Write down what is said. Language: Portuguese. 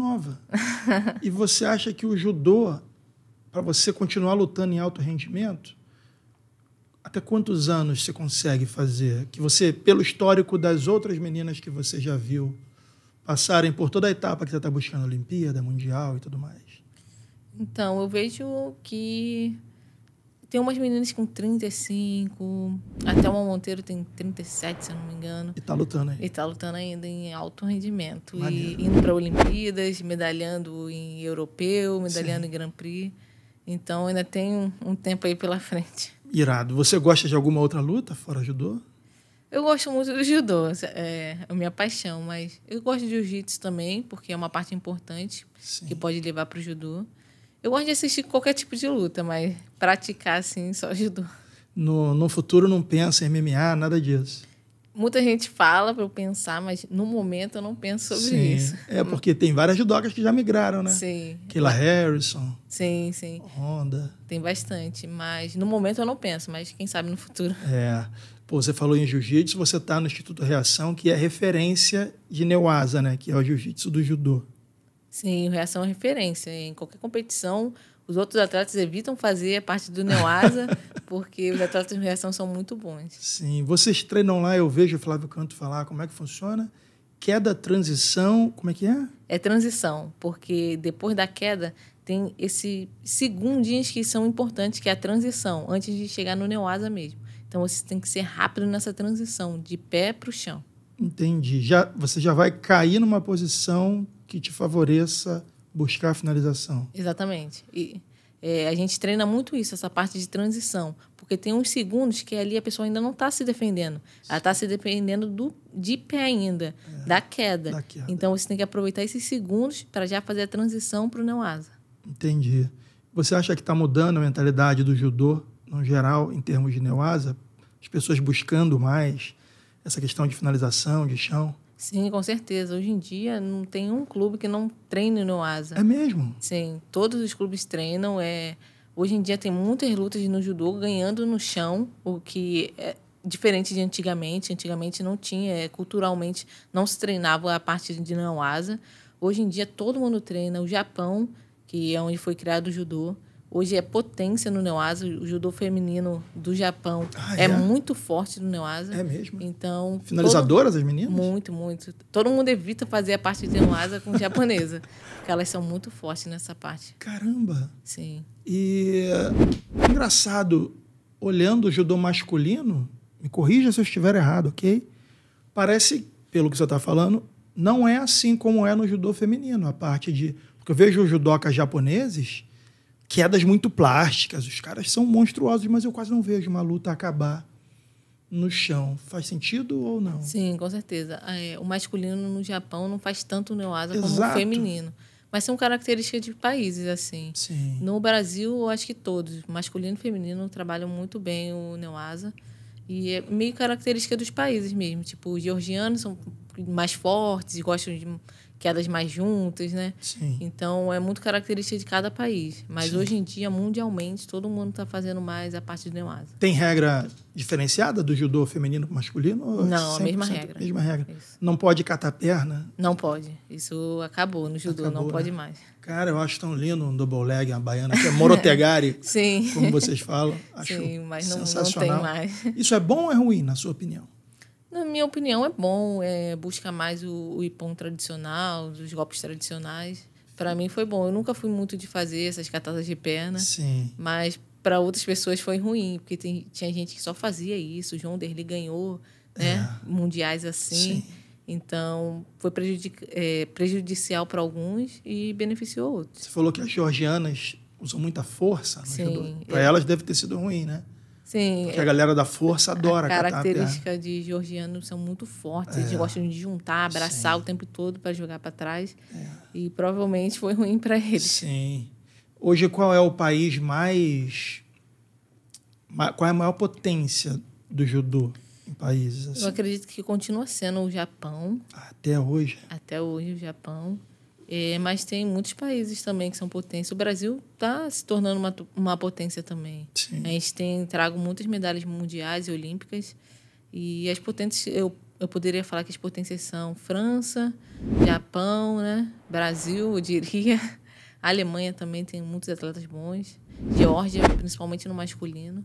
nova. e você acha que o judô, para você continuar lutando em alto rendimento, até quantos anos você consegue fazer? Que você, pelo histórico das outras meninas que você já viu passarem por toda a etapa que você está buscando, Olimpíada, Mundial e tudo mais? Então, eu vejo que tem umas meninas com 35, até uma Monteiro tem 37, se eu não me engano. E tá lutando ainda. E tá lutando ainda em alto rendimento. Maneiro. E indo para Olimpíadas, medalhando em europeu, medalhando Sim. em Grand Prix. Então ainda tem um, um tempo aí pela frente. Irado. Você gosta de alguma outra luta fora judô? Eu gosto muito do judô, é a minha paixão, mas eu gosto de jiu-jitsu também, porque é uma parte importante Sim. que pode levar para o judô. Eu gosto de assistir qualquer tipo de luta, mas praticar, assim, só ajudou. No, no futuro não pensa em MMA, nada disso. Muita gente fala para eu pensar, mas no momento eu não penso sobre sim. isso. É porque tem várias judocas que já migraram, né? Sim. Keila Harrison. Sim, sim. Honda. Tem bastante, mas no momento eu não penso, mas quem sabe no futuro. É. Pô, você falou em jiu-jitsu, você está no Instituto Reação, que é referência de Neuasa, né? Que é o jiu-jitsu do judô. Sim, reação é referência. Em qualquer competição, os outros atletas evitam fazer a parte do Neoasa, porque os atletas de reação são muito bons. Sim, vocês treinam lá, eu vejo o Flávio Canto falar como é que funciona. Queda, transição, como é que é? É transição, porque depois da queda tem esses segundinhos que são importantes, que é a transição, antes de chegar no Neoasa mesmo. Então você tem que ser rápido nessa transição, de pé para o chão. Entendi. Já, você já vai cair numa posição que te favoreça buscar a finalização. Exatamente. E é, a gente treina muito isso, essa parte de transição, porque tem uns segundos que ali a pessoa ainda não está se defendendo. Ela está se defendendo do, de pé ainda, é, da, queda. da, queda. Então você tem que aproveitar esses segundos para já fazer a transição para o não asa. Entendi. Você acha que está mudando a mentalidade do judô, no geral, em termos de neoasa? As pessoas buscando mais essa questão de finalização, de chão? Sim, com certeza. Hoje em dia não tem um clube que não treine no Asa. É mesmo? Sim, todos os clubes treinam. É... Hoje em dia tem muitas lutas no judô ganhando no chão, o que é diferente de antigamente. Antigamente não tinha, é, culturalmente não se treinava a parte de não asa. Hoje em dia todo mundo treina. O Japão, que é onde foi criado o judô, Hoje é potência no Neoasa. O judô feminino do Japão ah, é, é, muito forte no Neoasa. É mesmo? Então... Finalizadoras todo... as meninas? Muito, muito. Todo mundo evita fazer a parte de Neoasa com japonesa. porque elas são muito fortes nessa parte. Caramba! Sim. E... É, engraçado, olhando o judô masculino, me corrija se eu estiver errado, ok? Parece, pelo que você está falando, não é assim como é no judô feminino, a parte de... Porque eu vejo judocas japoneses quedas muito plásticas. Os caras são monstruosos, mas eu quase não vejo uma luta acabar no chão. Faz sentido ou não? Sim, com certeza. É, o masculino no Japão não faz tanto neoasa como o feminino. Mas são características de países, assim. Sim. No Brasil, eu acho que todos, masculino e feminino, trabalham muito bem o neoasa. E é meio característica dos países mesmo. Tipo, os georgianos são mais fortes, gostam de quedas mais juntas, né? Sim. Então é muito característica de cada país. Mas Sim. hoje em dia, mundialmente, todo mundo está fazendo mais a parte do neoasa. Tem regra diferenciada do judô feminino para masculino? É não, a mesma regra. Mesma regra. Isso. Não pode catar perna? Não pode. Isso acabou no judô, acabou, não pode né? mais. Cara, eu acho tão lindo um double leg, uma baiana, que é morotegari, Sim. como vocês falam. Acho Sim, mas não, sensacional. não tem mais. Isso é bom ou é ruim, na sua opinião? na minha opinião, é bom. É, busca mais o, o ipom tradicional, os golpes tradicionais. Para mim foi bom. Eu nunca fui muito de fazer essas catadas de perna. Sim. Mas para outras pessoas foi ruim, porque tem, tinha gente que só fazia isso. O João Derli ganhou né, é. mundiais assim. Sim. Então, foi prejudic é, prejudicial para alguns e beneficiou outros. Você falou que as georgianas usam muita força no Sim, é. Para elas deve ter sido ruim, né? Sim. Porque a galera da força adora a característica a de georgianos são muito fortes, é. eles gostam de juntar, abraçar Sim. o tempo todo para jogar para trás. É. E provavelmente foi ruim para eles. Sim. Hoje qual é o país mais qual é a maior potência do judô em países assim? Eu acredito que continua sendo o Japão. Até hoje. Até hoje o Japão. É, mas tem muitos países também que são potência. O Brasil está se tornando uma, uma potência também. Sim. A gente tem trago muitas medalhas mundiais e olímpicas. E as potências, eu, eu poderia falar que as potências são França, Japão, né? Brasil, eu diria. A Alemanha também tem muitos atletas bons. Geórgia, principalmente no masculino.